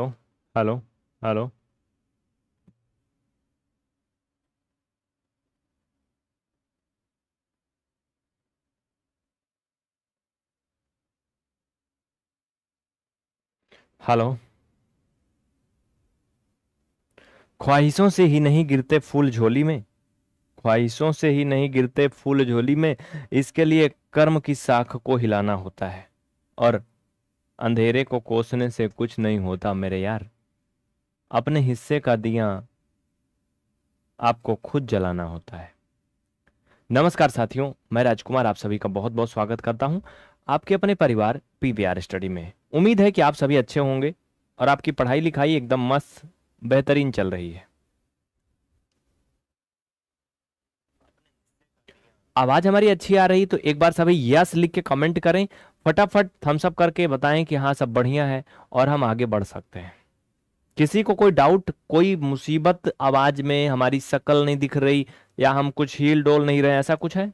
hello hello hello hello ख्वाहिशों से ही नहीं गिरते फूल झोली में ख्वाहिशों से ही नहीं गिरते फूल झोली में इसके लिए कर्म की साख को हिलाना होता है और अंधेरे को कोसने से कुछ नहीं होता मेरे यार अपने हिस्से का दिया आपको खुद जलाना होता है नमस्कार साथियों मैं राजकुमार आप सभी का बहुत बहुत स्वागत करता हूं आपके अपने परिवार पीवीआर स्टडी में उम्मीद है कि आप सभी अच्छे होंगे और आपकी पढ़ाई लिखाई एकदम मस्त बेहतरीन चल रही है आवाज हमारी अच्छी आ रही तो एक बार सभी यस लिख के कमेंट करें फटाफट थम्सअप करके बताएं कि हाँ सब बढ़िया है और हम आगे बढ़ सकते हैं किसी को कोई डाउट कोई मुसीबत आवाज में हमारी शक्ल नहीं दिख रही या हम कुछ हील डोल नहीं रहे ऐसा कुछ है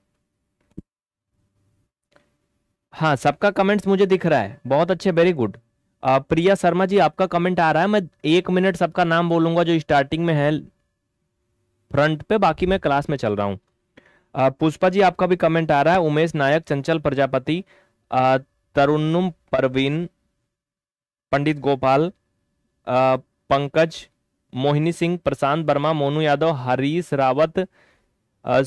हाँ सबका कमेंट्स मुझे दिख रहा है बहुत अच्छे वेरी गुड प्रिया शर्मा जी आपका कमेंट आ रहा है मैं एक मिनट सबका नाम बोलूंगा जो स्टार्टिंग में है फ्रंट पे बाकी मैं क्लास में चल रहा हूँ पुष्पा जी आपका भी कमेंट आ रहा है Umesh Nayak Chanchal Prajapati Tarannum Parveen Pandit Gopal Pankaj Mohini Singh Prashant Verma Monu Yadav Harish Rawat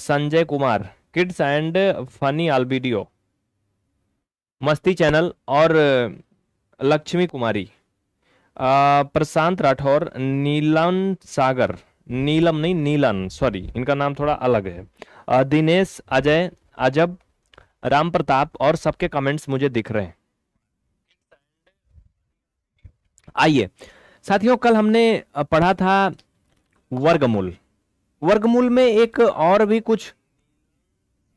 Sanjay Kumar kids and funny video मस्ती चैनल और लक्ष्मी कुमारी प्रशांत राठौर नीलम सागर नीलम नहीं नीलन सॉरी इनका नाम थोड़ा अलग है दिनेश अजय अजब राम प्रताप और सबके कमेंट्स मुझे दिख रहे हैं आइए साथियों कल हमने पढ़ा था वर्गमूल वर्गमूल में एक और भी कुछ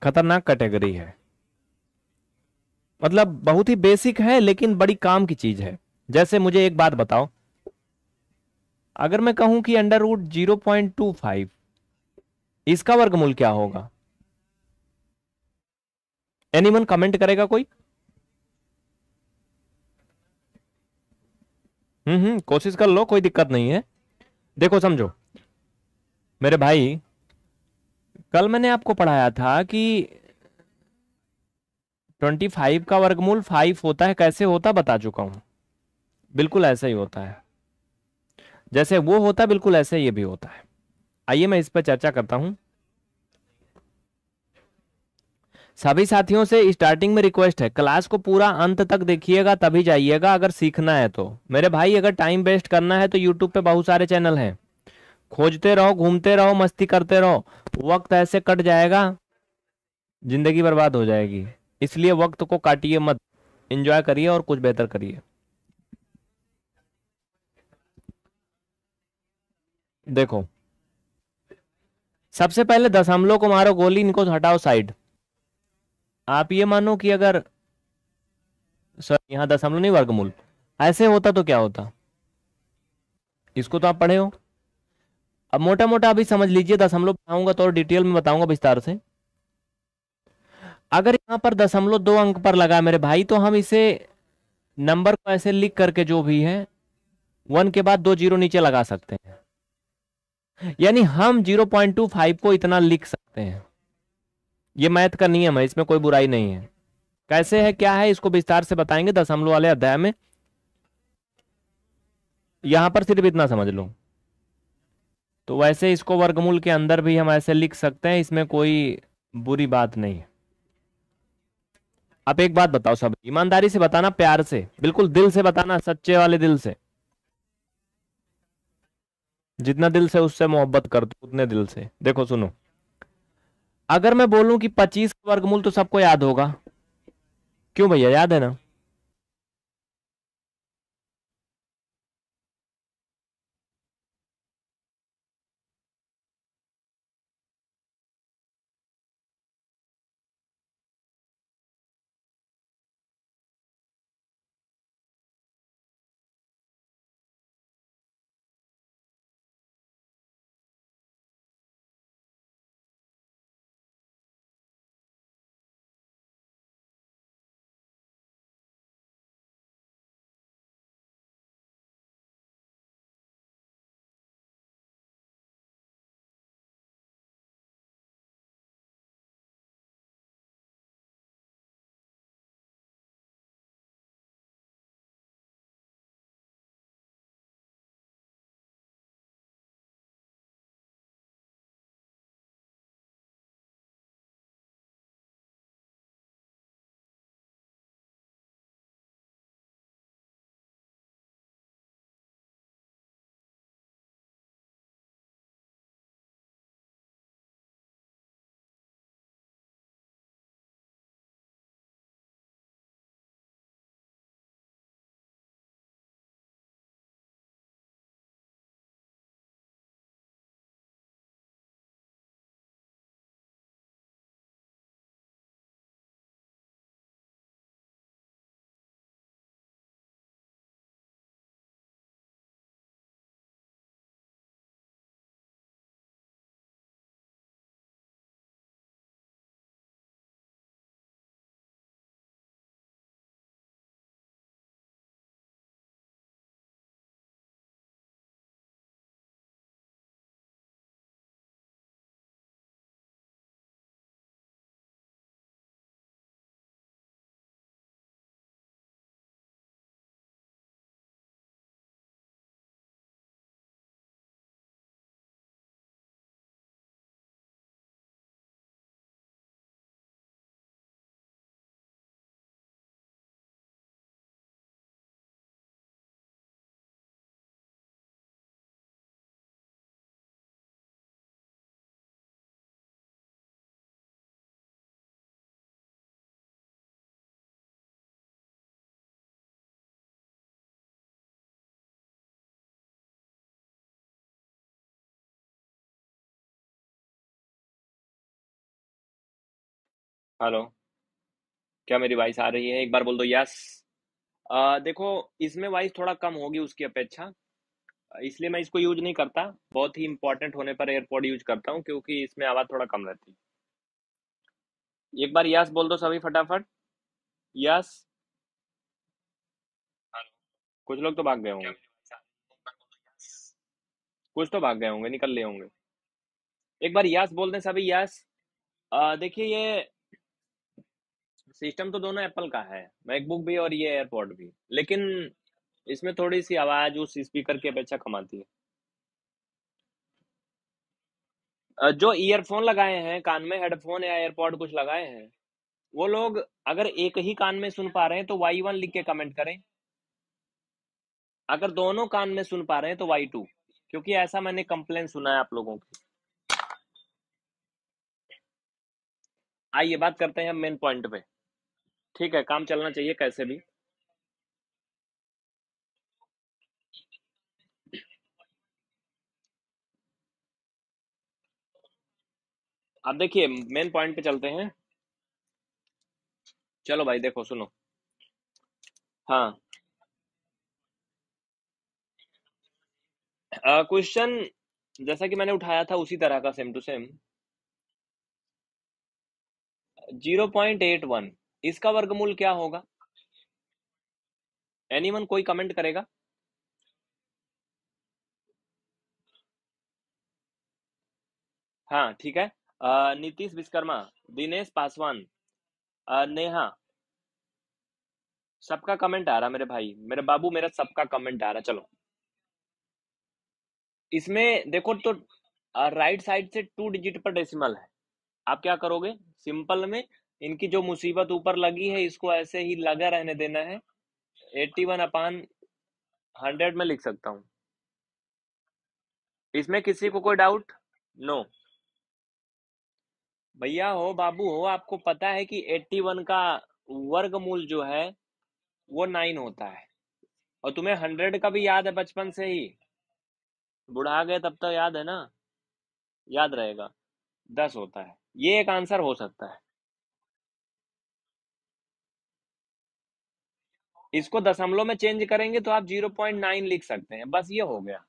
खतरनाक कैटेगरी है मतलब बहुत ही बेसिक है लेकिन बड़ी काम की चीज है जैसे मुझे एक बात बताओ अगर मैं कहूं कि under root zero point two five इसका वर्गमूल क्या होगा एनीवन कमेंट करेगा कोई हम्म हम्म कोशिश कर लो कोई दिक्कत नहीं है देखो समझो मेरे भाई कल मैंने आपको पढ़ाया था कि ट्वेंटी फाइव का वर्गमूल फाइव होता है कैसे होता बता चुका हूं बिल्कुल ऐसा ही होता है जैसे वो होता बिल्कुल ऐसे ये भी होता है आइए मैं इस पर चर्चा करता हूं सभी साथियों से स्टार्टिंग में रिक्वेस्ट है क्लास को पूरा अंत तक देखिएगा तभी जाइएगा अगर सीखना है तो मेरे भाई अगर टाइम वेस्ट करना है तो यूट्यूब पे बहुत सारे चैनल हैं खोजते रहो घूमते रहो मस्ती करते रहो वक्त ऐसे कट जाएगा जिंदगी बर्बाद हो जाएगी इसलिए वक्त को काटिए मत इंजॉय करिए और कुछ बेहतर करिए देखो सबसे पहले दशमलव को मारो गोली इनको हटाओ साइड आप ये मानो कि अगर सर यहाँ दशमलव नहीं वर्गमूल ऐसे होता तो क्या होता इसको तो आप पढ़े हो अब मोटा मोटा अभी समझ लीजिए दशमलव बताऊंगा तो और डिटेल में बताऊंगा विस्तार से अगर यहां पर दशमलव दो अंक पर लगा मेरे भाई तो हम इसे नंबर को ऐसे लिख करके जो भी है वन के बाद दो जीरो नीचे लगा सकते हैं यानी हम जीरो पॉइंट टू फाइव को इतना लिख सकते हैं ये मैथ का नियम है इसमें कोई बुराई नहीं है कैसे है क्या है इसको विस्तार से बताएंगे दशमलव वाले अध्याय में यहां पर सिर्फ इतना समझ लो तो वैसे इसको वर्गमूल के अंदर भी हम ऐसे लिख सकते हैं इसमें कोई बुरी बात नहीं है आप एक बात बताओ सब ईमानदारी से बताना प्यार से बिल्कुल दिल से बताना सच्चे वाले दिल से जितना दिल से उससे मोहब्बत कर दो उतने दिल से देखो सुनो अगर मैं बोलूं कि पच्चीस वर्गमूल तो सबको याद होगा क्यों भैया याद है ना हेलो क्या मेरी वॉइस आ रही है एक बार बोल दो यस आ, देखो इसमें वॉइस थोड़ा कम होगी उसकी अपेक्षा इसलिए मैं इसको यूज नहीं करता बहुत ही इंपॉर्टेंट होने पर एयरपोर्ट यूज करता हूँ क्योंकि इसमें आवाज़ थोड़ा कम रहती है एक बार यस बोल दो सभी फटाफट यस कुछ लोग तो भाग गए होंगे कुछ तो भाग गए होंगे निकल ले होंगे एक बार यस बोल दें सभी यस देखिए ये सिस्टम तो दोनों एप्पल का है मैकबुक भी और ये एयरपोर्ट भी लेकिन इसमें थोड़ी सी आवाज उस स्पीकर की अपेक्षा कमाती है जो ईयरफोन लगाए हैं कान में हेडफोन या एयरपोर्ट कुछ लगाए हैं वो लोग अगर एक ही कान में सुन पा रहे हैं तो वाई वन लिख के कमेंट करें अगर दोनों कान में सुन पा रहे हैं तो वाई टू क्योंकि ऐसा मैंने कंप्लेन सुना है आप लोगों की आइए बात करते हैं मेन पॉइंट पे ठीक है काम चलना चाहिए कैसे भी अब देखिए मेन पॉइंट पे चलते हैं चलो भाई देखो सुनो हाँ क्वेश्चन uh, जैसा कि मैंने उठाया था उसी तरह का same to same zero point eight one इसका वर्गमूल क्या होगा एनीवन कोई कमेंट करेगा हाँ ठीक है नीतीश विश्वकर्मा दिनेश पासवान नेहा सबका कमेंट आ रहा मेरे भाई मेरे बाबू मेरा सबका कमेंट आ रहा चलो इसमें देखो तो राइट साइड से टू डिजिट पर डेसिमल है आप क्या करोगे सिंपल में इनकी जो मुसीबत ऊपर लगी है इसको ऐसे ही लगा रहने देना है एट्टी वन अपान हंड्रेड में लिख सकता हूं इसमें किसी को कोई डाउट नो भैया हो बाबू हो आपको पता है कि एट्टी वन का वर्गमूल जो है वो नाइन होता है और तुम्हें हंड्रेड का भी याद है बचपन से ही बुढ़ा गए तब तक तो याद है ना याद रहेगा दस होता है ये एक आंसर हो सकता है इसको दशमलव में चेंज करेंगे तो आप 0.9 लिख सकते हैं बस ये हो गया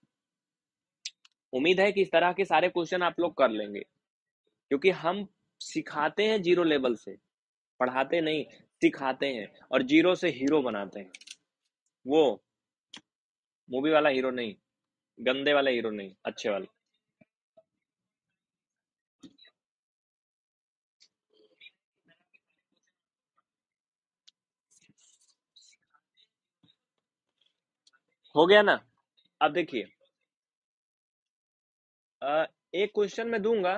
उम्मीद है कि इस तरह के सारे क्वेश्चन आप लोग कर लेंगे क्योंकि हम सिखाते हैं जीरो लेवल से पढ़ाते नहीं सिखाते हैं और जीरो से हीरो बनाते हैं वो मूवी वाला हीरो नहीं गंदे वाला हीरो नहीं अच्छे वाले हो गया ना अब देखिए एक क्वेश्चन मैं दूंगा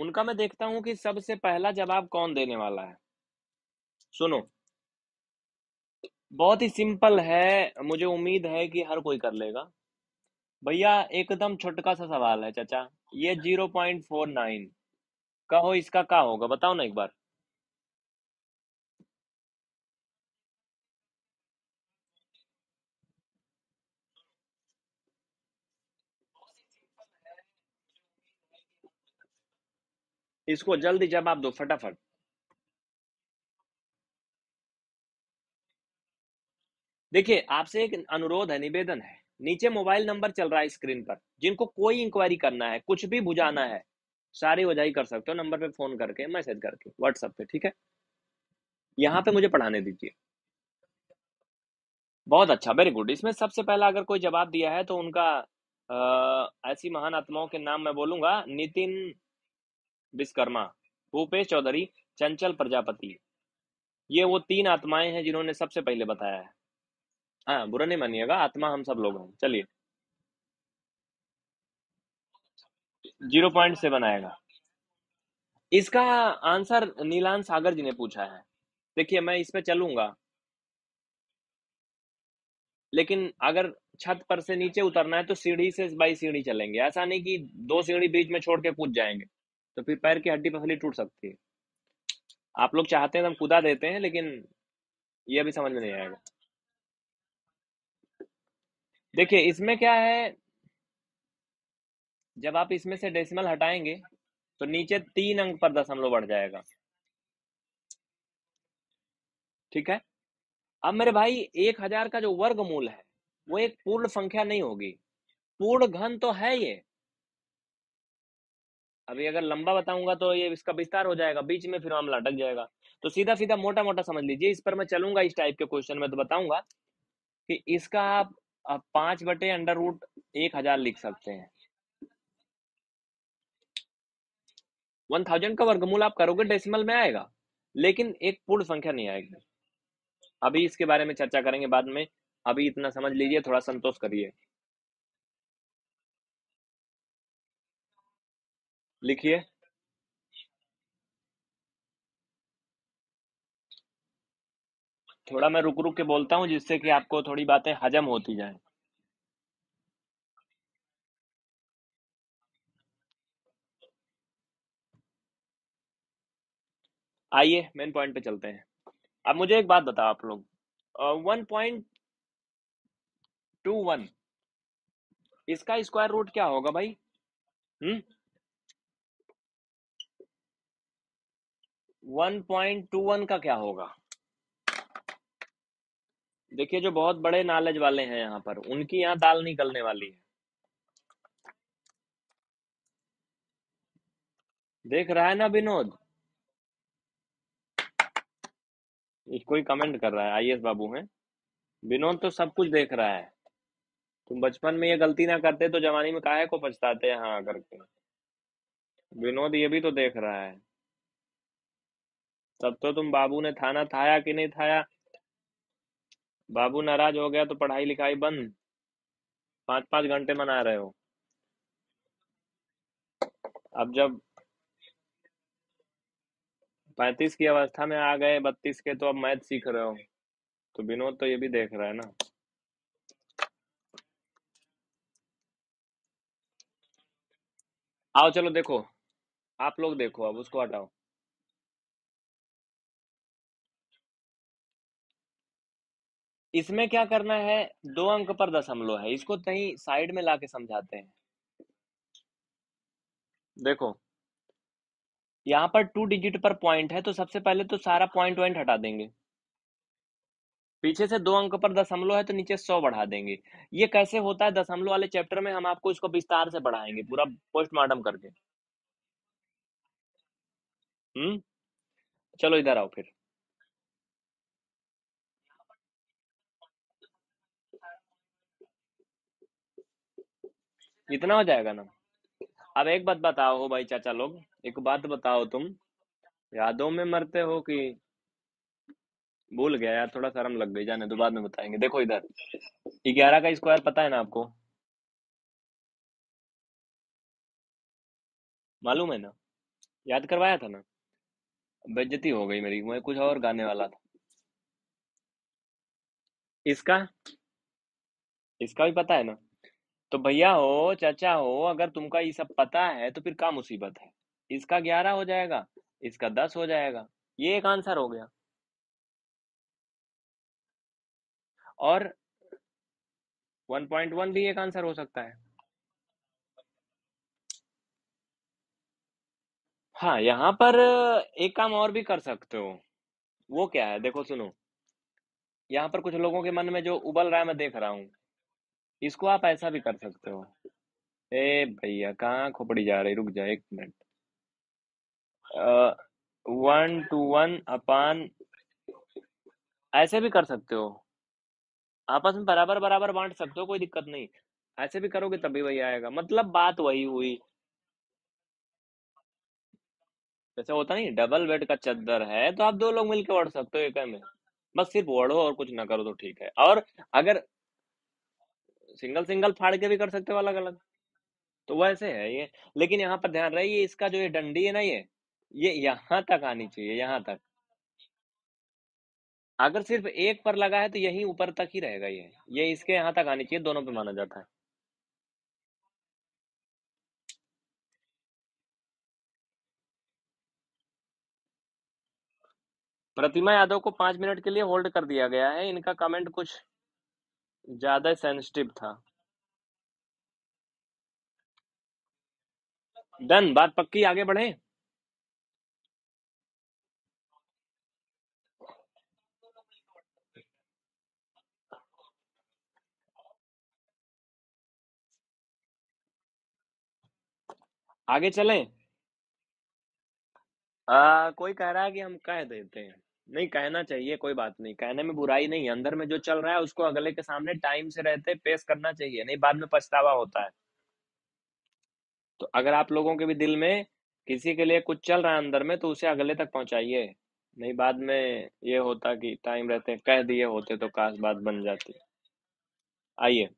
उनका मैं देखता हूं कि सबसे पहला जवाब कौन देने वाला है सुनो बहुत ही सिंपल है मुझे उम्मीद है कि हर कोई कर लेगा भैया एकदम छोटका सा सवाल है चाचा ये जीरो पॉइंट फोर नाइन का हो इसका क्या होगा बताओ ना एक बार इसको जल्दी जवाब दो फटाफट देखिए आपसे एक अनुरोध है निवेदन है नीचे मोबाइल नंबर चल रहा है स्क्रीन पर जिनको कोई इंक्वायरी करना है कुछ भी बुझाना है सारी वजाई कर सकते हो नंबर पे फोन करके मैसेज करके व्हाट्सएप पे ठीक है यहाँ पे मुझे पढ़ाने दीजिए बहुत अच्छा वेरी गुड इसमें सबसे पहला अगर कोई जवाब दिया है तो उनका आ, ऐसी महान आत्माओं के नाम मैं बोलूंगा नितिन विश्वकर्मा भूपेश चौधरी चंचल प्रजापति ये वो तीन आत्माएं हैं जिन्होंने सबसे पहले बताया है हाँ बुरा नहीं मानिएगा आत्मा हम सब लोग हैं चलिए जीरो पॉइंट सेवन आएगा इसका आंसर नीलान सागर जी ने पूछा है देखिए मैं इस पे चलूंगा लेकिन अगर छत पर से नीचे उतरना है तो सीढ़ी से बाई सीढ़ी चलेंगे ऐसा नहीं कि दो सीढ़ी बीच में छोड़ के कूद जाएंगे तो फिर पैर की हड्डी पसली टूट सकती है आप लोग चाहते हैं तो हम कुदा देते हैं लेकिन ये अभी समझ में नहीं आएगा देखिए इसमें क्या है जब आप इसमें से डेसिमल हटाएंगे तो नीचे तीन अंक पर दशमलव बढ़ जाएगा ठीक है अब मेरे भाई एक हजार का जो वर्गमूल है वो एक पूर्ण संख्या नहीं होगी पूर्ण घन तो है ये अभी अगर लंबा बताऊंगा तो ये इसका विस्तार हो जाएगा बीच में फिर मामला अटक जाएगा तो सीधा सीधा मोटा मोटा समझ लीजिए इस पर मैं चलूंगा इस टाइप के क्वेश्चन में तो बताऊंगा कि इसका आप पांच बटे अंडर रूट एक हजार लिख सकते हैं वन थाउजेंड का वर्गमूल आप करोगे डेसिमल में आएगा लेकिन एक पूर्ण संख्या नहीं आएगी अभी इसके बारे में चर्चा करेंगे बाद में अभी इतना समझ लीजिए थोड़ा संतोष करिए लिखिए थोड़ा मैं रुक रुक के बोलता हूं जिससे कि आपको थोड़ी बातें हजम होती जाए आइए मेन पॉइंट पे चलते हैं अब मुझे एक बात बताओ आप लोग वन पॉइंट टू वन इसका स्क्वायर रूट क्या होगा भाई हम्म वन पॉइंट टू वन का क्या होगा देखिए जो बहुत बड़े नॉलेज वाले हैं यहाँ पर उनकी यहाँ दाल निकलने वाली है देख रहा है ना विनोद कोई कमेंट कर रहा है आई बाबू हैं विनोद तो सब कुछ देख रहा है तुम बचपन में ये गलती ना करते तो जवानी में काहे को पछताते हैं हाँ करके विनोद ये भी तो देख रहा है तब तो तुम बाबू ने थाना थाया कि नहीं थाया बाबू नाराज हो गया तो पढ़ाई लिखाई बंद पांच पांच घंटे मना रहे हो अब जब पैतीस की अवस्था में आ गए बत्तीस के तो अब मैथ सीख रहे हो तो विनोद तो ये भी देख रहा है ना आओ चलो देखो आप लोग देखो अब उसको हटाओ इसमें क्या करना है दो अंक पर दशमलव है इसको कहीं साइड में लाके समझाते हैं देखो यहां पर टू डिजिट पर पॉइंट है तो सबसे पहले तो सारा पॉइंट वॉइंट हटा देंगे पीछे से दो अंक पर दशमलव है तो नीचे सौ बढ़ा देंगे ये कैसे होता है दशमलव वाले चैप्टर में हम आपको इसको विस्तार से बढ़ाएंगे पूरा पोस्टमार्टम करके हम्म चलो इधर आओ फिर इतना हो जाएगा ना अब एक बात बताओ भाई चाचा लोग एक बात बताओ तुम यादों में मरते हो कि भूल गया यार थोड़ा शर्म लग गई जाने तो बाद में बताएंगे देखो इधर ग्यारह का स्क्वायर पता है ना आपको मालूम है ना याद करवाया था ना बेज्जती हो गई मेरी मैं कुछ और गाने वाला था इसका इसका भी पता है ना तो भैया हो चाचा हो अगर तुमका ये सब पता है तो फिर क्या मुसीबत है इसका ग्यारह हो जाएगा इसका दस हो जाएगा ये एक आंसर हो गया और वन पॉइंट वन भी एक आंसर हो सकता है हाँ यहाँ पर एक काम और भी कर सकते हो वो क्या है देखो सुनो यहाँ पर कुछ लोगों के मन में जो उबल रहा है मैं देख रहा हूं इसको आप ऐसा भी कर सकते हो ए भैया कहाँ खोपड़ी जा रही रुक जा एक मिनट वन टू वन अपान ऐसे भी कर सकते हो आपस में बराबर बराबर बांट सकते हो कोई दिक्कत नहीं ऐसे भी करोगे तभी वही आएगा मतलब बात वही हुई जैसे होता नहीं डबल बेड का चद्दर है तो आप दो लोग मिलकर ओढ़ सकते हो एक में बस सिर्फ ओढ़ो और कुछ ना करो तो ठीक है और अगर सिंगल सिंगल फाड़ के भी कर सकते हो अलग अलग तो वैसे है ये लेकिन यहाँ पर ध्यान रहे ये इसका जो ये डंडी है ना ये ये यहाँ तक आनी चाहिए यहाँ तक अगर सिर्फ एक पर लगा है तो यही ऊपर तक ही रहेगा ये ये इसके यहाँ तक आनी चाहिए दोनों पे माना जाता है प्रतिमा यादव को पांच मिनट के लिए होल्ड कर दिया गया है इनका कमेंट कुछ ज़्यादा सेंसिटिव था डन बात पक्की आगे बढ़े आगे चलें आ, कोई कह रहा है कि हम कह देते हैं नहीं कहना चाहिए कोई बात नहीं कहने में बुराई नहीं है अंदर में जो चल रहा है उसको अगले के सामने टाइम से रहते पेश करना चाहिए नहीं बाद में पछतावा होता है तो अगर आप लोगों के भी दिल में किसी के लिए कुछ चल रहा है अंदर में तो उसे अगले तक पहुंचाइए नहीं बाद में ये होता कि टाइम रहते कह दिए होते तो काश बात बन जाती आइए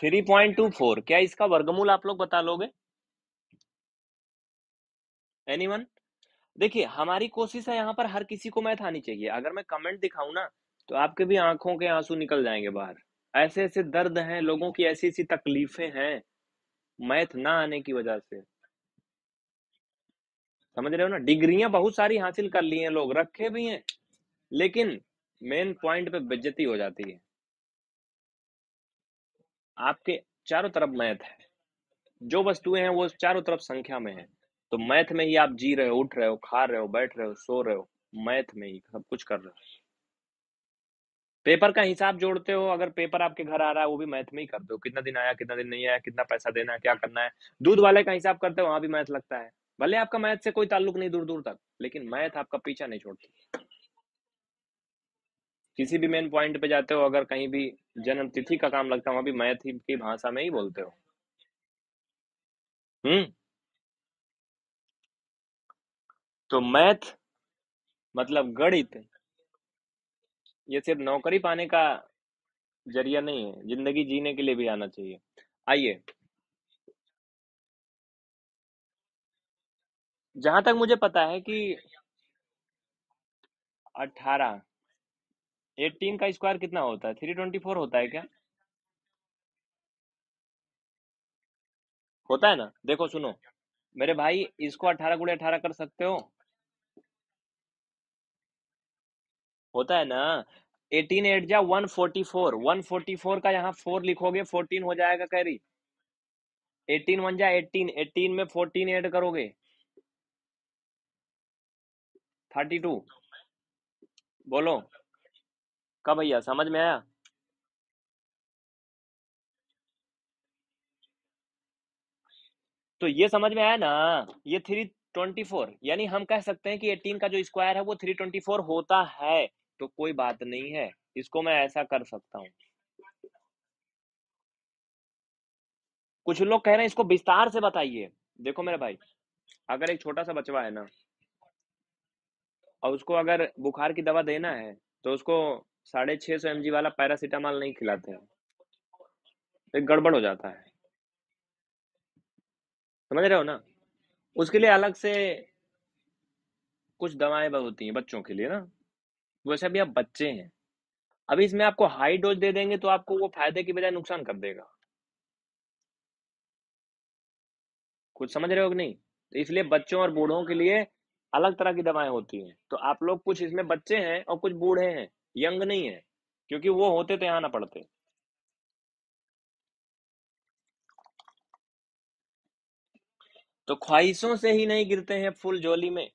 थ्री पॉइंट टू फोर क्या इसका वर्गमूल आप लोग बता लोगे एनीवन देखिए हमारी कोशिश है यहाँ पर हर किसी को मैथ आनी चाहिए अगर मैं कमेंट दिखाऊं ना तो आपके भी आंखों के आंसू निकल जाएंगे बाहर ऐसे ऐसे दर्द हैं लोगों की ऐसी ऐसी तकलीफें हैं मैथ ना आने की वजह से समझ रहे हो ना डिग्रियां बहुत सारी हासिल कर ली हैं लोग रखे भी हैं लेकिन मेन पॉइंट पे बेज्जती हो जाती है आपके चारों तरफ मैथ है जो वस्तुएं हैं वो चारों तरफ संख्या में है तो मैथ में ही आप जी रहे हो उठ रहे हो खा रहे हो बैठ रहे हो सो रहे हो मैथ में ही सब कुछ कर रहे हो पेपर का हिसाब जोड़ते हो अगर पेपर आपके घर आ रहा है वो भी मैथ में ही करते हो कितना दिन आया कितना दिन नहीं आया कितना पैसा देना है क्या करना है दूध वाले का हिसाब करते हो वहां भी मैथ लगता है भले आपका मैथ से कोई ताल्लुक नहीं दूर दूर तक लेकिन मैथ आपका पीछा नहीं छोड़ती किसी भी मेन पॉइंट पे जाते हो अगर कहीं भी जन्म तिथि का काम लगता है वहां भी मैथ की भाषा में ही बोलते हो हम्म तो मैथ मतलब गणित ये सिर्फ नौकरी पाने का जरिया नहीं है जिंदगी जीने के लिए भी आना चाहिए आइए जहां तक मुझे पता है कि 18 18 का स्क्वायर कितना होता है 324 होता है क्या होता है ना देखो सुनो मेरे भाई इसको 18 गुड़े अठारह कर सकते हो होता है ना एटीन एट जा one forty four one forty four का यहाँ फोर लिखोगे फोर्टीन हो जाएगा कैरी एटीन वन जा एटीन एटीन में फोर्टीन एड करोगे थर्टी टू बोलो कब भैया समझ में आया तो ये समझ में आया ना ये थ्री ट्वेंटी फोर यानी हम कह सकते हैं कि एटीन का जो स्क्वायर है वो थ्री ट्वेंटी फोर होता है तो कोई बात नहीं है इसको मैं ऐसा कर सकता हूँ कुछ लोग कह रहे हैं इसको विस्तार से बताइए देखो मेरे भाई अगर एक छोटा सा बचवा है ना और उसको अगर बुखार की दवा देना है तो उसको साढ़े छह सौ एम वाला पैरासीटामॉल नहीं खिलाते हैं तो गड़बड़ हो जाता है समझ रहे हो ना उसके लिए अलग से कुछ दवाएं होती हैं बच्चों के लिए ना वैसे अभी आप बच्चे हैं अभी इसमें आपको हाई डोज दे देंगे तो आपको वो फायदे की बजाय नुकसान कर देगा कुछ समझ रहे हो कि नहीं तो इसलिए बच्चों और बूढ़ों के लिए अलग तरह की दवाएं होती हैं तो आप लोग कुछ इसमें बच्चे हैं और कुछ बूढ़े हैं यंग नहीं है क्योंकि वो होते तो यहां ना पड़ते तो ख्वाहिशों से ही नहीं गिरते हैं फुल जोली में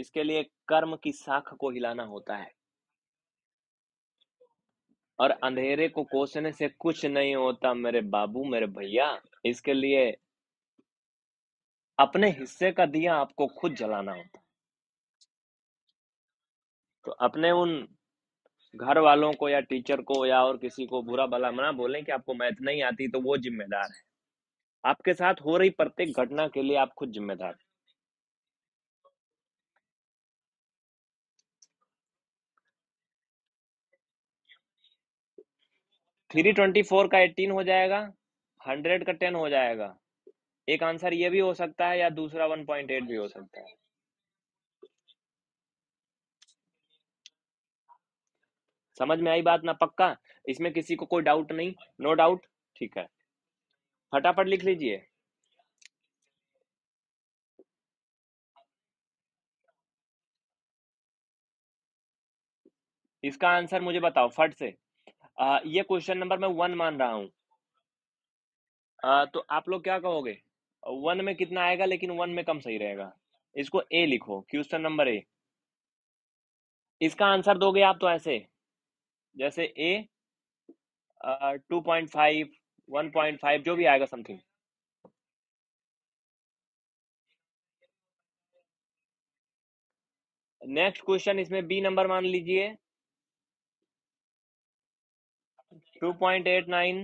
इसके लिए कर्म की साख को हिलाना होता है और अंधेरे को कोसने से कुछ नहीं होता मेरे बाबू मेरे भैया इसके लिए अपने हिस्से का दिया आपको खुद जलाना होता तो अपने उन घर वालों को या टीचर को या और किसी को बुरा भला मना बोलें कि आपको मैथ नहीं आती तो वो जिम्मेदार है आपके साथ हो रही प्रत्येक घटना के लिए आप खुद जिम्मेदार थ्री ट्वेंटी फोर का एटीन हो जाएगा हंड्रेड का टेन हो जाएगा एक आंसर ये भी हो सकता है या दूसरा वन पॉइंट एट भी हो सकता है समझ में आई बात ना पक्का इसमें किसी को कोई डाउट नहीं नो डाउट ठीक है फटाफट लिख लीजिए इसका आंसर मुझे बताओ फट से आ, ये क्वेश्चन नंबर मैं वन मान रहा हूं तो आप लोग क्या कहोगे वन में कितना आएगा लेकिन वन में कम सही रहेगा इसको ए लिखो क्वेश्चन नंबर ए इसका आंसर दोगे आप तो ऐसे जैसे A two point five one point five जो भी आएगा समथिंग नेक्स्ट क्वेश्चन इसमें बी नंबर मान लीजिए टू पॉइंट एट नाइन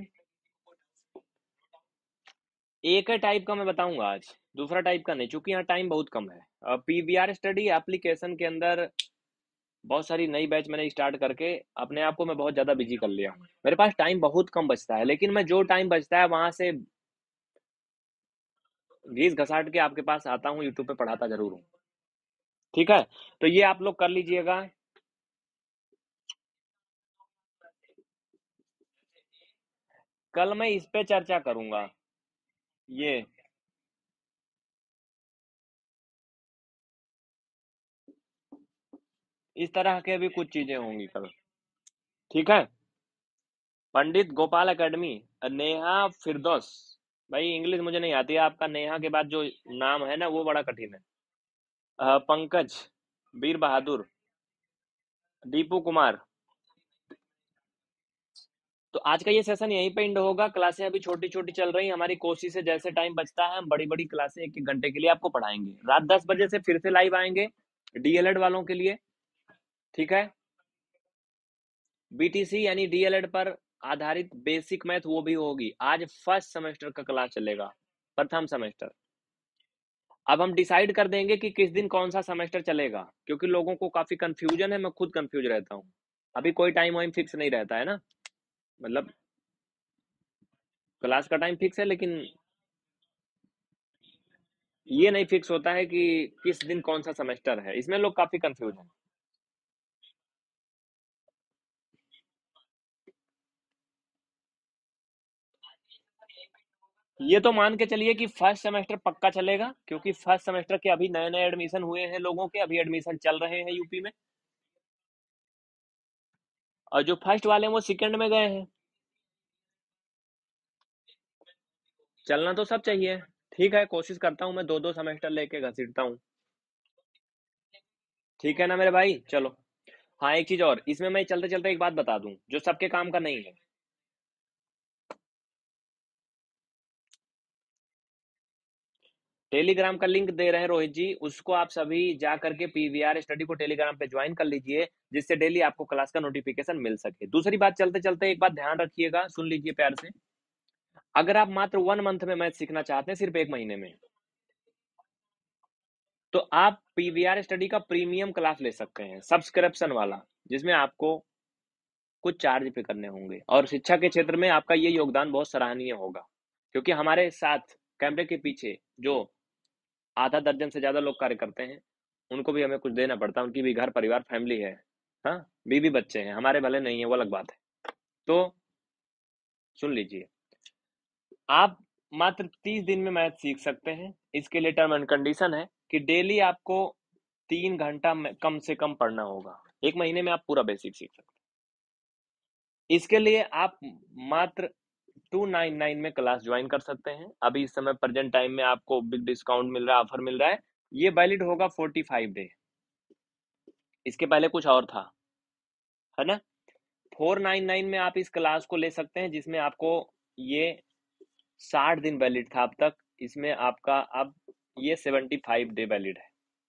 एक है टाइप का मैं बताऊंगा आज दूसरा टाइप का नहीं चूंकि यहाँ टाइम बहुत कम है पीवीआर स्टडी एप्लीकेशन के अंदर बहुत सारी नई बैच मैंने स्टार्ट करके अपने आप को मैं बहुत ज़्यादा बिजी कर लिया हूँ मेरे पास टाइम बहुत कम बचता है लेकिन मैं जो टाइम बचता है वहां से घीस घसाट के आपके पास आता हूँ यूट्यूब पे पढ़ाता जरूर हूँ ठीक है तो ये आप लोग कर लीजिएगा कल मैं इस पे चर्चा करूंगा ये इस तरह के भी कुछ चीजें होंगी कल ठीक है पंडित गोपाल अकेडमी नेहा फिरदौस भाई इंग्लिश मुझे नहीं आती आपका नेहा के बाद जो नाम है ना वो बड़ा कठिन है पंकज वीर बहादुर दीपू कुमार तो आज का ये सेशन यहीं पे एंड होगा क्लासें अभी छोटी छोटी चल रही हमारी कोशिश है जैसे टाइम बचता है हम बड़ी बड़ी क्लासें एक एक घंटे के लिए आपको पढ़ाएंगे रात दस बजे से फिर से लाइव आएंगे डीएलएड वालों के लिए ठीक है बीटीसी यानी डीएलएड पर आधारित बेसिक मैथ वो भी होगी आज फर्स्ट सेमेस्टर का क्लास चलेगा प्रथम सेमेस्टर अब हम डिसाइड कर देंगे कि किस दिन कौन सा सेमेस्टर चलेगा क्योंकि लोगों को काफी कंफ्यूजन है मैं खुद कंफ्यूज रहता हूँ अभी कोई टाइम वाइम फिक्स नहीं रहता है ना मतलब क्लास का टाइम फिक्स है लेकिन ये नहीं फिक्स होता है कि किस दिन कौन सा सेमेस्टर है इसमें लोग काफी कंफ्यूज हैं ये तो मान के चलिए कि फर्स्ट सेमेस्टर पक्का चलेगा क्योंकि फर्स्ट सेमेस्टर के अभी नए नए एडमिशन हुए हैं लोगों के अभी एडमिशन चल रहे हैं यूपी में और जो फर्स्ट वाले हैं वो सेकंड में गए हैं चलना तो सब चाहिए ठीक है कोशिश करता हूं मैं दो दो सेमेस्टर लेके घसीटता हूं ठीक है ना मेरे भाई चलो हाँ एक चीज और इसमें मैं चलते चलते एक बात बता दूं जो सबके काम का नहीं है टेलीग्राम का लिंक दे रहे हैं रोहित जी उसको आप सभी जा करके पीवीआर स्टडी को टेलीग्राम पे ज्वाइन कर लीजिए जिससे डेली आपको क्लास का नोटिफिकेशन मिल सके दूसरी बात चलते चलते एक बात ध्यान रखिएगा सुन लीजिए प्यार से अगर आप मात्र वन मंथ में मैथ सीखना चाहते हैं सिर्फ एक महीने में तो आप पीवीआर स्टडी का प्रीमियम क्लास ले सकते हैं सब्सक्रिप्शन वाला जिसमें आपको कुछ चार्ज पे करने होंगे और शिक्षा के क्षेत्र में आपका ये योगदान बहुत सराहनीय होगा क्योंकि हमारे साथ कैमरे के पीछे जो आधा दर्जन से ज्यादा लोग कार्य करते हैं उनको भी हमें कुछ देना पड़ता है उनकी भी घर परिवार फैमिली है हाँ बीवी बच्चे हैं हमारे भले नहीं है वो अलग बात है तो सुन लीजिए आप मात्र तीस दिन में मैथ सीख सकते हैं इसके लिए टर्म एंड कंडीशन है कि डेली आपको तीन घंटा कम से कम पढ़ना होगा एक महीने में आप पूरा बेसिक सीख सकते हैं इसके लिए आप मात्र 299 में क्लास ज्वाइन कर सकते हैं अभी इस समय प्रेजेंट टाइम में आपको बिग डिस्काउंट मिल रहा है ऑफर मिल रहा है ये वैलिड होगा 45 डे इसके पहले कुछ और था है ना 499 में आप इस क्लास को ले सकते हैं जिसमें आपको ये 60 दिन वैलिड था अब तक इसमें आपका अब ये 75 डे वैलिड है